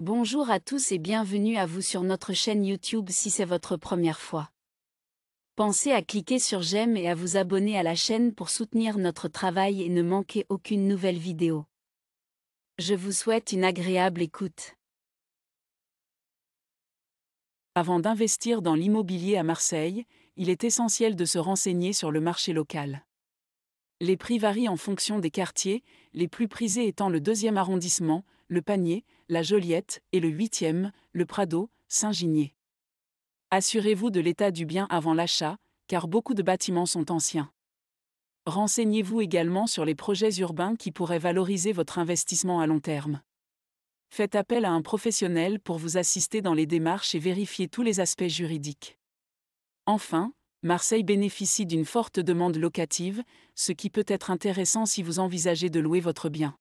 Bonjour à tous et bienvenue à vous sur notre chaîne YouTube si c'est votre première fois. Pensez à cliquer sur j'aime et à vous abonner à la chaîne pour soutenir notre travail et ne manquer aucune nouvelle vidéo. Je vous souhaite une agréable écoute. Avant d'investir dans l'immobilier à Marseille, il est essentiel de se renseigner sur le marché local. Les prix varient en fonction des quartiers, les plus prisés étant le 2e arrondissement, le Panier, la Joliette et le 8e, le Prado, saint giniez Assurez-vous de l'état du bien avant l'achat, car beaucoup de bâtiments sont anciens. Renseignez-vous également sur les projets urbains qui pourraient valoriser votre investissement à long terme. Faites appel à un professionnel pour vous assister dans les démarches et vérifier tous les aspects juridiques. Enfin, Marseille bénéficie d'une forte demande locative, ce qui peut être intéressant si vous envisagez de louer votre bien.